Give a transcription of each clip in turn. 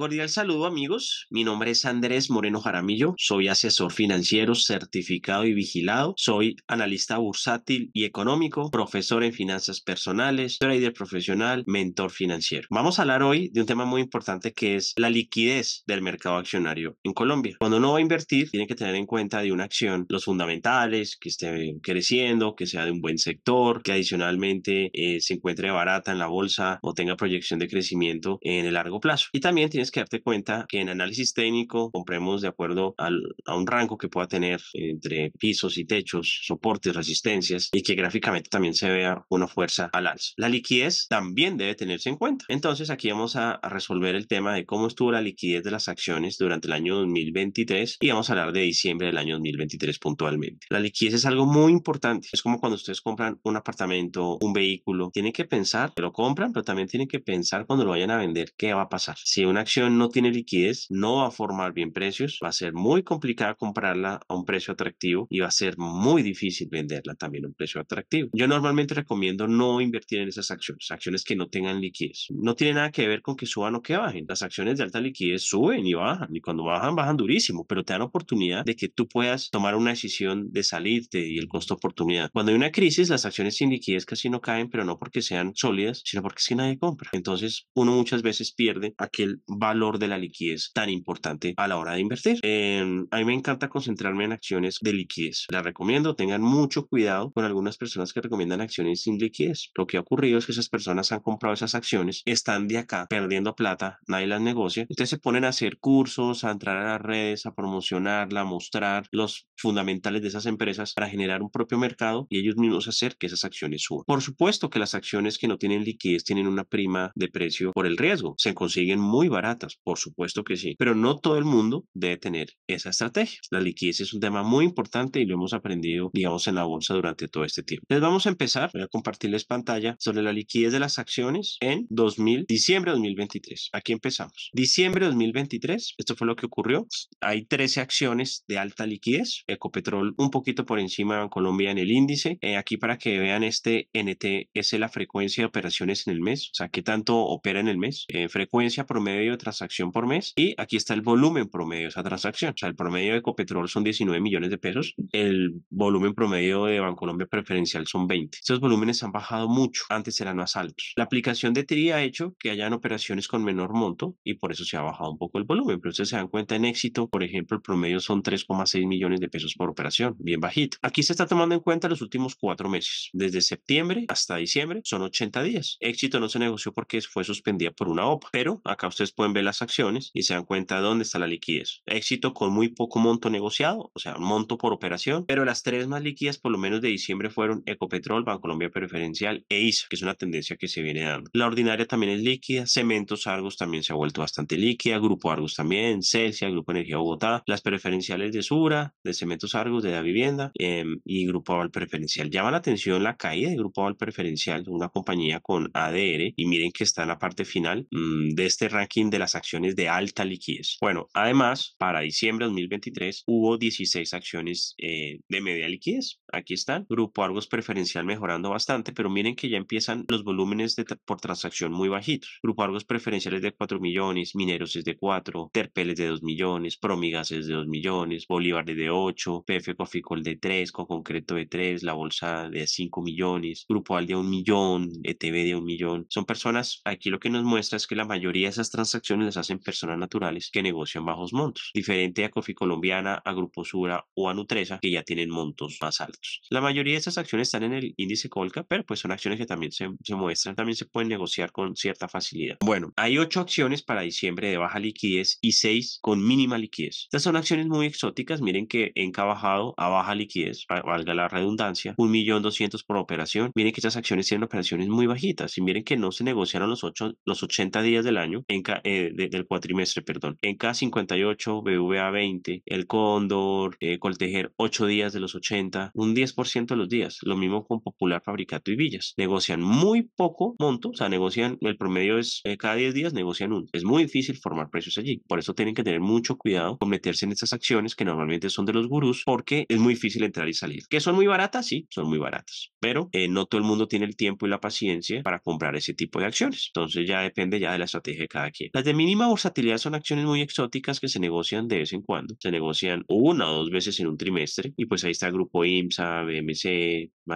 Cordial saludo amigos, mi nombre es Andrés Moreno Jaramillo, soy asesor financiero certificado y vigilado, soy analista bursátil y económico, profesor en finanzas personales, trader profesional, mentor financiero. Vamos a hablar hoy de un tema muy importante que es la liquidez del mercado accionario en Colombia. Cuando uno va a invertir, tiene que tener en cuenta de una acción los fundamentales, que esté creciendo, que sea de un buen sector, que adicionalmente eh, se encuentre barata en la bolsa o tenga proyección de crecimiento en el largo plazo. Y también tienes que darte cuenta que en análisis técnico compremos de acuerdo a un rango que pueda tener entre pisos y techos, soportes, resistencias y que gráficamente también se vea una fuerza al alza. La liquidez también debe tenerse en cuenta. Entonces aquí vamos a, a resolver el tema de cómo estuvo la liquidez de las acciones durante el año 2023 y vamos a hablar de diciembre del año 2023 puntualmente. La liquidez es algo muy importante. Es como cuando ustedes compran un apartamento, un vehículo, tienen que pensar que lo compran, pero también tienen que pensar cuando lo vayan a vender qué va a pasar. Si una acción no tiene liquidez, no va a formar bien precios, va a ser muy complicado comprarla a un precio atractivo y va a ser muy difícil venderla también a un precio atractivo. Yo normalmente recomiendo no invertir en esas acciones, acciones que no tengan liquidez. No tiene nada que ver con que suban o que bajen. Las acciones de alta liquidez suben y bajan y cuando bajan, bajan durísimo, pero te dan oportunidad de que tú puedas tomar una decisión de salirte y el costo oportunidad. Cuando hay una crisis, las acciones sin liquidez casi no caen, pero no porque sean sólidas, sino porque si nadie compra. Entonces, uno muchas veces pierde aquel valor de la liquidez tan importante a la hora de invertir. Em, a mí me encanta concentrarme en acciones de liquidez. La recomiendo, tengan mucho cuidado con algunas personas que recomiendan acciones sin liquidez. Lo que ha ocurrido es que esas personas han comprado esas acciones, están de acá perdiendo plata, nadie las negocia. Entonces se ponen a hacer cursos, a entrar a las redes, a promocionarla, a mostrar los fundamentales de esas empresas para generar un propio mercado y ellos mismos hacer que esas acciones suban. Por supuesto que las acciones que no tienen liquidez tienen una prima de precio por el riesgo. Se consiguen muy barato por supuesto que sí, pero no todo el mundo debe tener esa estrategia. La liquidez es un tema muy importante y lo hemos aprendido, digamos, en la bolsa durante todo este tiempo. Les vamos a empezar, voy a compartirles pantalla sobre la liquidez de las acciones en 2000, diciembre 2023. Aquí empezamos. Diciembre 2023, esto fue lo que ocurrió. Hay 13 acciones de alta liquidez, Ecopetrol un poquito por encima de Colombia en el índice. Eh, aquí para que vean este NT es la frecuencia de operaciones en el mes, o sea, qué tanto opera en el mes. Eh, frecuencia promedio transacción por mes y aquí está el volumen promedio de esa transacción. O sea, el promedio de Ecopetrol son 19 millones de pesos, el volumen promedio de Bancolombia Preferencial son 20. Estos volúmenes han bajado mucho, antes eran más altos. La aplicación de TRI ha hecho que hayan operaciones con menor monto y por eso se ha bajado un poco el volumen, pero ustedes se dan cuenta en éxito, por ejemplo, el promedio son 3,6 millones de pesos por operación, bien bajito. Aquí se está tomando en cuenta los últimos cuatro meses, desde septiembre hasta diciembre son 80 días. Éxito no se negoció porque fue suspendida por una OPA, pero acá ustedes pueden ve las acciones y se dan cuenta de dónde está la liquidez. Éxito con muy poco monto negociado, o sea, monto por operación, pero las tres más líquidas por lo menos de diciembre fueron Ecopetrol, Bancolombia Preferencial e ISA, que es una tendencia que se viene dando. La ordinaria también es líquida, Cementos Argos también se ha vuelto bastante líquida, Grupo Argos también, Celsia, Grupo Energía Bogotá, las preferenciales de Sura, de Cementos Argos, de la Vivienda em, y Grupo Aval Preferencial. Llama la atención la caída de Grupo Aval Preferencial, una compañía con ADR, y miren que está en la parte final mm, de este ranking de las acciones de alta liquidez. Bueno, además, para diciembre de 2023 hubo 16 acciones eh, de media liquidez. Aquí están. Grupo Argos Preferencial mejorando bastante, pero miren que ya empiezan los volúmenes de, por transacción muy bajitos. Grupo Argos Preferencial es de 4 millones, Mineros es de 4, Terpeles de 2 millones, Promigas es de 2 millones, Bolívar es de 8, PF Coficol de 3, con concreto de 3, La Bolsa de 5 millones, Grupo Al e de 1 millón, ETB de 1 millón. Son personas, aquí lo que nos muestra es que la mayoría de esas transacciones las hacen personas naturales que negocian bajos montos, diferente a Coffee Colombiana, a Gruposura o a Nutresa, que ya tienen montos más altos. La mayoría de estas acciones están en el índice Colca, pero pues son acciones que también se, muestran, también se pueden negociar con cierta facilidad. Bueno, hay ocho acciones para diciembre de baja liquidez y seis con mínima liquidez. Estas son acciones muy exóticas, miren que Enca bajado a baja liquidez, valga la redundancia, un millón doscientos por operación. Miren que estas acciones tienen operaciones muy bajitas y miren que no se negociaron los, ocho los 80 días del año. en eh, del cuatrimestre, perdón. En K58, BVA 20, El Cóndor, eh, Coltejer 8 días de los 80, un 10% de los días. Lo mismo con Popular, Fabricato y Villas. Negocian muy poco monto, o sea, negocian, el promedio es eh, cada 10 días negocian uno. Es muy difícil formar precios allí. Por eso tienen que tener mucho cuidado con meterse en estas acciones que normalmente son de los gurús porque es muy difícil entrar y salir. ¿Que son muy baratas? Sí, son muy baratas. Pero eh, no todo el mundo tiene el tiempo y la paciencia para comprar ese tipo de acciones. Entonces ya depende ya de la estrategia de cada quien. Las de mínima versatilidad son acciones muy exóticas que se negocian de vez en cuando. Se negocian una o dos veces en un trimestre y pues ahí está el Grupo IMSA, BMC,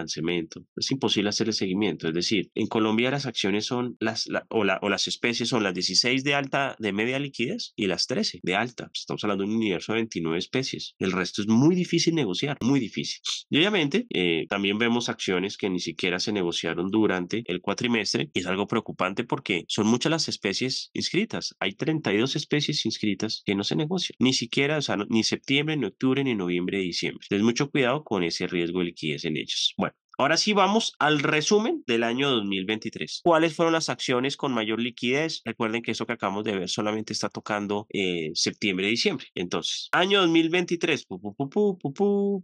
cemento Es imposible hacer el seguimiento. Es decir, en Colombia las acciones son las, o, las especies son las 16 de alta, de media liquidez y las 13 de alta. Pues, estamos hablando de un universo de 29 especies. El resto es muy difícil negociar, muy difícil. Y obviamente eh, también vemos acciones que ni siquiera se negociaron durante el cuatrimestre y es algo preocupante porque son muchas las especies inscritas. Hay 32 especies inscritas que no se negocian. Ni siquiera, o sea, ni septiembre, ni octubre, ni noviembre, ni diciembre. Entonces mucho cuidado con ese riesgo de liquidez en ellos. Ahora sí vamos al resumen del año 2023. ¿Cuáles fueron las acciones con mayor liquidez? Recuerden que eso que acabamos de ver solamente está tocando eh, septiembre y diciembre. Entonces, año 2023,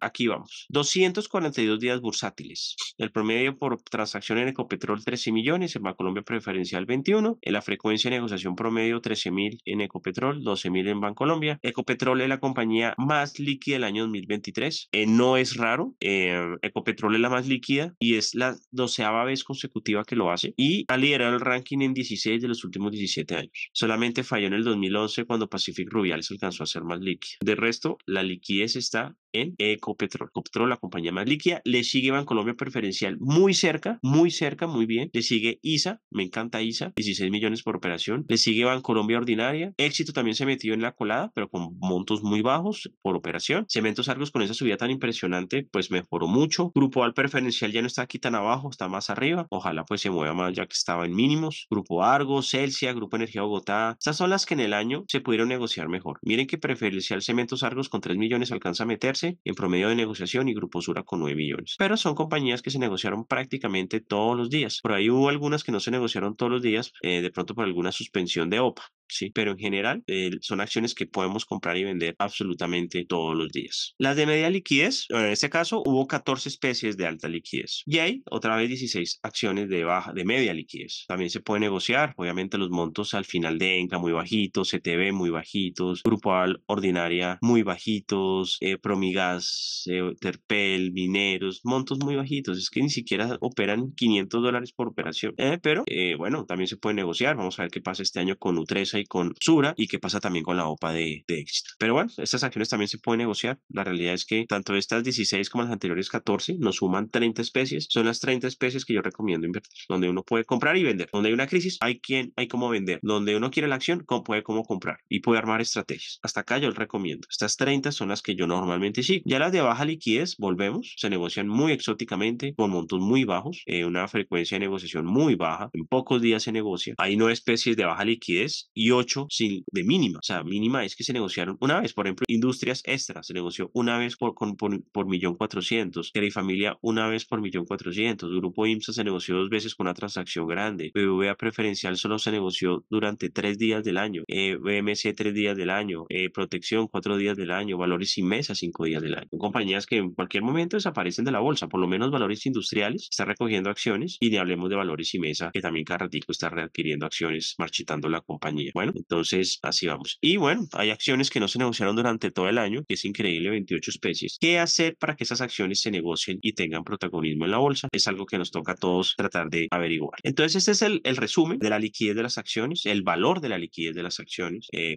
aquí vamos. 242 días bursátiles. El promedio por transacción en Ecopetrol 13 millones, en Bancolombia preferencial 21, en la frecuencia de negociación promedio 13 mil en Ecopetrol, 12 mil en Bancolombia. Ecopetrol es la compañía más líquida del año 2023. Eh, no es raro. Eh, Ecopetrol es la más líquida y es la doceava vez consecutiva que lo hace y ha liderado el ranking en 16 de los últimos 17 años. Solamente falló en el 2011 cuando Pacific Rubiales alcanzó a ser más líquida. De resto, la liquidez está en Ecopetrol. Eh, Ecopetrol, la compañía más líquida. Le sigue Bancolombia Preferencial muy cerca, muy cerca, muy bien. Le sigue ISA, me encanta ISA, 16 millones por operación. Le sigue Bancolombia Ordinaria. Éxito también se metió en la colada, pero con montos muy bajos por operación. Cementos Argos con esa subida tan impresionante, pues mejoró mucho. Grupo Al Preferencial ya no está aquí tan abajo, está más arriba. Ojalá pues se mueva más ya que estaba en mínimos. Grupo Argos, Celsia, Grupo Energía Bogotá. Estas son las que en el año se pudieron negociar mejor. Miren que Preferencial Cementos Argos con 3 millones alcanza a meterse en promedio de negociación y Gruposura con 9 millones. Pero son compañías que se negociaron prácticamente todos los días. Por ahí hubo algunas que no se negociaron todos los días, eh, de pronto por alguna suspensión de OPA. ¿sí? Pero en general son acciones que podemos comprar y vender absolutamente todos los días. Las de media liquidez, en este caso hubo 14 especies de alta liquidez y hay otra vez 16 acciones de baja, de media liquidez. También se puede negociar, obviamente los montos al final de ENCA muy bajitos, CTV muy bajitos, Grupal Ordinaria muy bajitos, eh, Promigas, eh, Terpel, Mineros, montos muy bajitos, es que ni siquiera operan 500 dólares por operación. Eh, pero bueno, también se puede negociar, vamos a ver qué pasa este año con U3A con Sura y qué pasa también con la OPA de, Éxito. Pero bueno, estas acciones también se pueden negociar. La realidad es que tanto estas 16 como las anteriores 14 nos suman 30 especies. Son las 30 especies que yo recomiendo invertir, donde uno puede comprar y vender. Donde hay una crisis, hay quien, hay cómo vender. Donde uno quiere la acción, puede cómo comprar y puede armar estrategias. Hasta acá yo les recomiendo. Estas 30 son las que yo normalmente sigo. Ya las de baja liquidez, volvemos, se negocian muy exóticamente, con montos muy bajos, eh, una frecuencia de negociación muy baja. En pocos días se negocia. Hay no especies de baja liquidez y sin, de mínima. O sea, mínima es que se negociaron una vez. Por ejemplo, Industrias Extra se negoció una vez por, por, millón cuatrocientos. y Familia una vez por millón cuatrocientos. Grupo IMSA se negoció dos veces con una transacción grande. BBVA Preferencial solo se negoció durante tres días del año. Eh, BMC tres días del año. Eh, Protección cuatro días del año. Valores y Mesa cinco días del año. compañías que en cualquier momento desaparecen de la bolsa. Por lo menos Valores Industriales está recogiendo acciones y ni hablemos de Valores y Mesa que también cada está readquiriendo acciones, marchitando la compañía. Bueno, entonces así vamos. Y bueno, hay acciones que no se negociaron durante todo el año, que es increíble, 28 especies. ¿Qué hacer para que esas acciones se negocien y tengan protagonismo en la bolsa? Es algo que nos toca a todos tratar de averiguar. Entonces, este es el, resumen de la liquidez de las acciones, el valor de la liquidez de las acciones. Eh,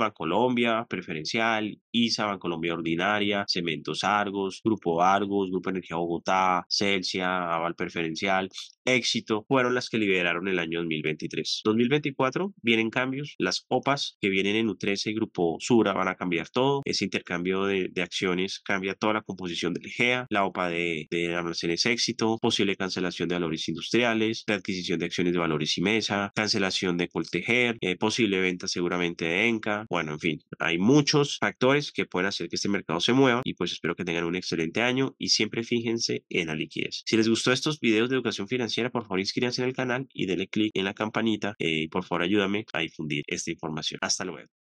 Bancolombia, Preferencial, ISA, Bancolombia Ordinaria, Cementos Argos, Grupo Argos, Grupo Energía Bogotá, Celsia, Aval Preferencial, Éxito, fueron las que liberaron el año 2023. 2024 vienen cambios las OPAs que vienen en U13 y Grupo Sura van a cambiar todo. Ese intercambio de, acciones cambia toda la composición del EGEA, la OPA de, de almacenes éxito, posible cancelación de valores industriales, La adquisición de acciones de valores y mesa, cancelación de Coltejer, eh, posible venta seguramente de Enca. Bueno, en fin, hay muchos factores que pueden hacer que este mercado se mueva y pues espero que tengan un excelente año y siempre fíjense en la liquidez. Si les gustó estos videos de educación financiera, por favor inscríbanse en el canal y denle clic en la campanita eh, y por favor ayúdame a esta información. Hasta luego.